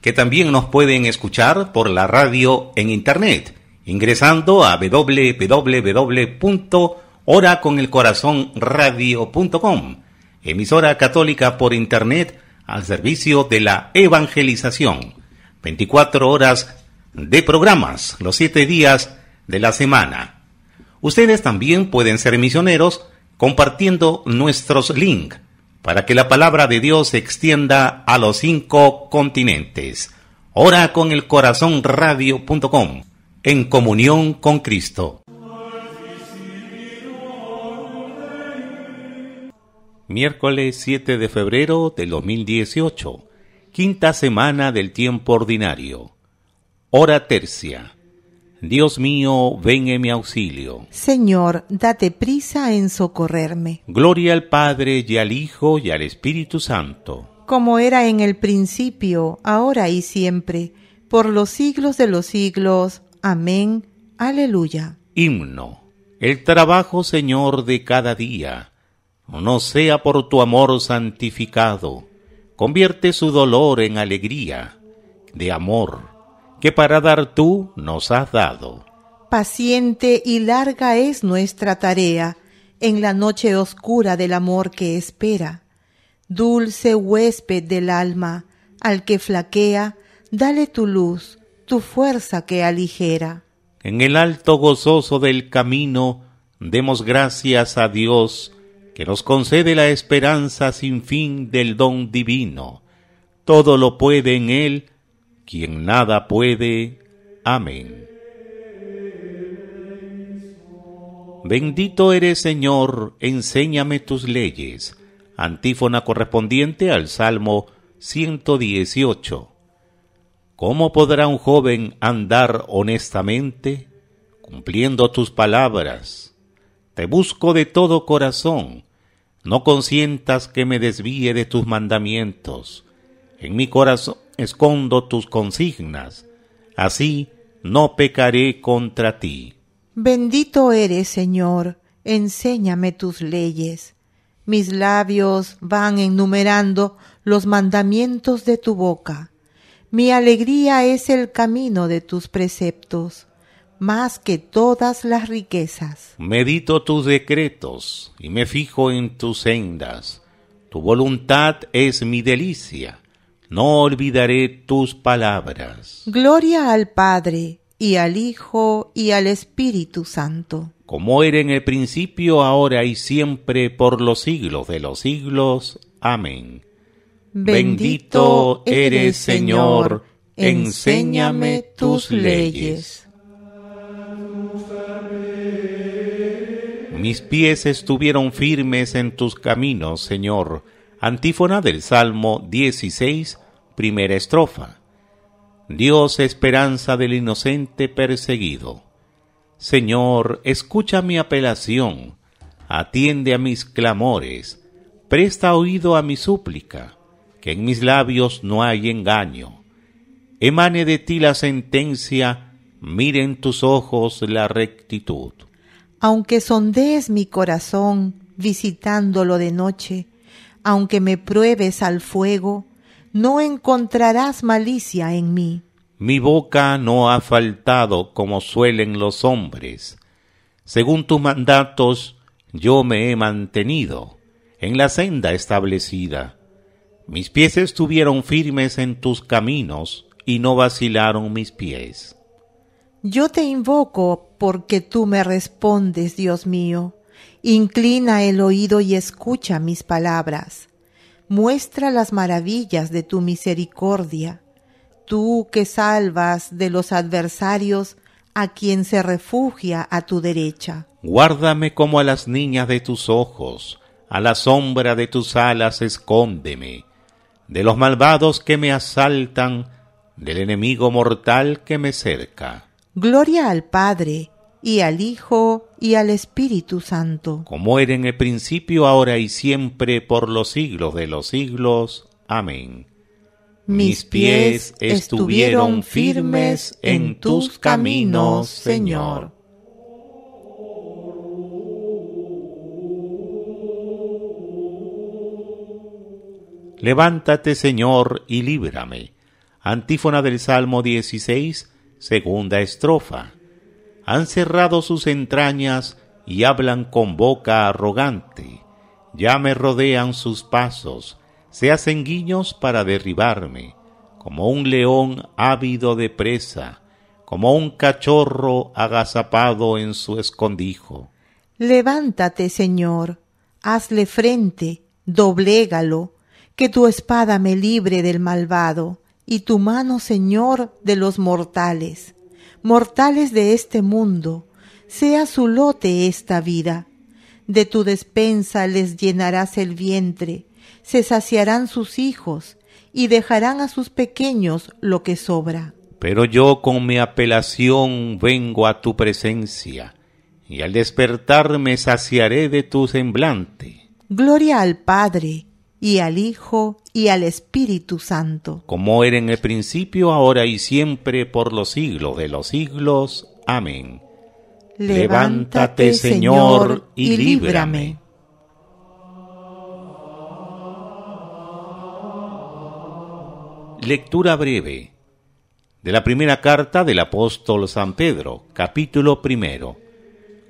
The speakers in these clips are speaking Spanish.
que también nos pueden escuchar por la radio en Internet, ingresando a www.horaconelcorazonradio.com, emisora católica por Internet al servicio de la evangelización. 24 horas de programas, los 7 días de la semana. Ustedes también pueden ser misioneros compartiendo nuestros links para que la palabra de Dios se extienda a los cinco continentes. Ora con el corazón radio.com, en comunión con Cristo. Miércoles 7 de febrero de 2018, quinta semana del tiempo ordinario. Hora tercia Dios mío, ven en mi auxilio. Señor, date prisa en socorrerme. Gloria al Padre y al Hijo y al Espíritu Santo. Como era en el principio, ahora y siempre, por los siglos de los siglos. Amén. Aleluya. Himno. El trabajo, Señor, de cada día, no sea por tu amor santificado. Convierte su dolor en alegría, de amor que para dar tú nos has dado. Paciente y larga es nuestra tarea en la noche oscura del amor que espera. Dulce huésped del alma, al que flaquea, dale tu luz, tu fuerza que aligera. En el alto gozoso del camino, demos gracias a Dios, que nos concede la esperanza sin fin del don divino. Todo lo puede en Él quien nada puede. Amén. Bendito eres Señor, enséñame tus leyes. Antífona correspondiente al Salmo 118. ¿Cómo podrá un joven andar honestamente? Cumpliendo tus palabras. Te busco de todo corazón. No consientas que me desvíe de tus mandamientos. En mi corazón escondo tus consignas, así no pecaré contra ti. Bendito eres, Señor, enséñame tus leyes. Mis labios van enumerando los mandamientos de tu boca. Mi alegría es el camino de tus preceptos, más que todas las riquezas. Medito tus decretos y me fijo en tus sendas. Tu voluntad es mi delicia no olvidaré tus palabras. Gloria al Padre, y al Hijo, y al Espíritu Santo. Como era en el principio, ahora y siempre, por los siglos de los siglos. Amén. Bendito eres, Señor, enséñame tus leyes. Mis pies estuvieron firmes en tus caminos, Señor Antífona del Salmo 16, primera estrofa. Dios esperanza del inocente perseguido. Señor, escucha mi apelación, atiende a mis clamores, presta oído a mi súplica, que en mis labios no hay engaño. Emane de ti la sentencia, en tus ojos la rectitud. Aunque sondees mi corazón, visitándolo de noche, aunque me pruebes al fuego, no encontrarás malicia en mí. Mi boca no ha faltado como suelen los hombres. Según tus mandatos, yo me he mantenido en la senda establecida. Mis pies estuvieron firmes en tus caminos y no vacilaron mis pies. Yo te invoco porque tú me respondes, Dios mío. Inclina el oído y escucha mis palabras. Muestra las maravillas de tu misericordia, tú que salvas de los adversarios a quien se refugia a tu derecha. Guárdame como a las niñas de tus ojos, a la sombra de tus alas escóndeme, de los malvados que me asaltan, del enemigo mortal que me cerca. Gloria al Padre, y al Hijo y al Espíritu Santo. Como era en el principio, ahora y siempre, por los siglos de los siglos. Amén. Mis pies estuvieron firmes en tus caminos, Señor. Levántate, Señor, y líbrame. Antífona del Salmo 16, segunda estrofa han cerrado sus entrañas y hablan con boca arrogante. Ya me rodean sus pasos, se hacen guiños para derribarme, como un león ávido de presa, como un cachorro agazapado en su escondijo. Levántate, Señor, hazle frente, doblégalo, que tu espada me libre del malvado, y tu mano, Señor, de los mortales mortales de este mundo, sea su lote esta vida. De tu despensa les llenarás el vientre, se saciarán sus hijos, y dejarán a sus pequeños lo que sobra. Pero yo con mi apelación vengo a tu presencia, y al despertar me saciaré de tu semblante. Gloria al Padre, y al Hijo y al Espíritu Santo. Como era en el principio, ahora y siempre, por los siglos de los siglos. Amén. Levántate, Señor, y líbrame. Lectura breve de la primera carta del apóstol San Pedro, capítulo primero.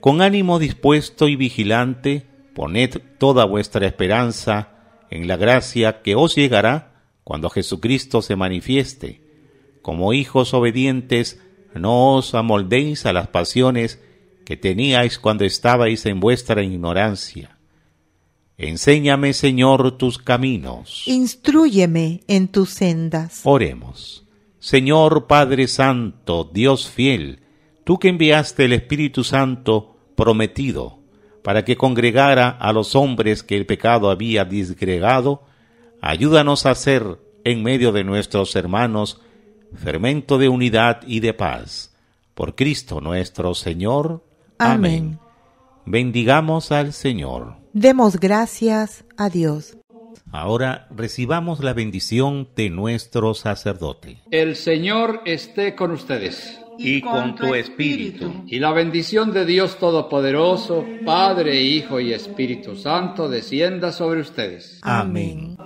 Con ánimo dispuesto y vigilante, poned toda vuestra esperanza en la gracia que os llegará cuando Jesucristo se manifieste. Como hijos obedientes, no os amoldéis a las pasiones que teníais cuando estabais en vuestra ignorancia. Enséñame, Señor, tus caminos. Instruyeme en tus sendas. Oremos. Señor Padre Santo, Dios fiel, tú que enviaste el Espíritu Santo prometido, para que congregara a los hombres que el pecado había disgregado, ayúdanos a ser, en medio de nuestros hermanos, fermento de unidad y de paz. Por Cristo nuestro Señor. Amén. Bendigamos al Señor. Demos gracias a Dios. Ahora recibamos la bendición de nuestro sacerdote. El Señor esté con ustedes y con tu espíritu. Y la bendición de Dios Todopoderoso, Padre, Hijo y Espíritu Santo, descienda sobre ustedes. Amén.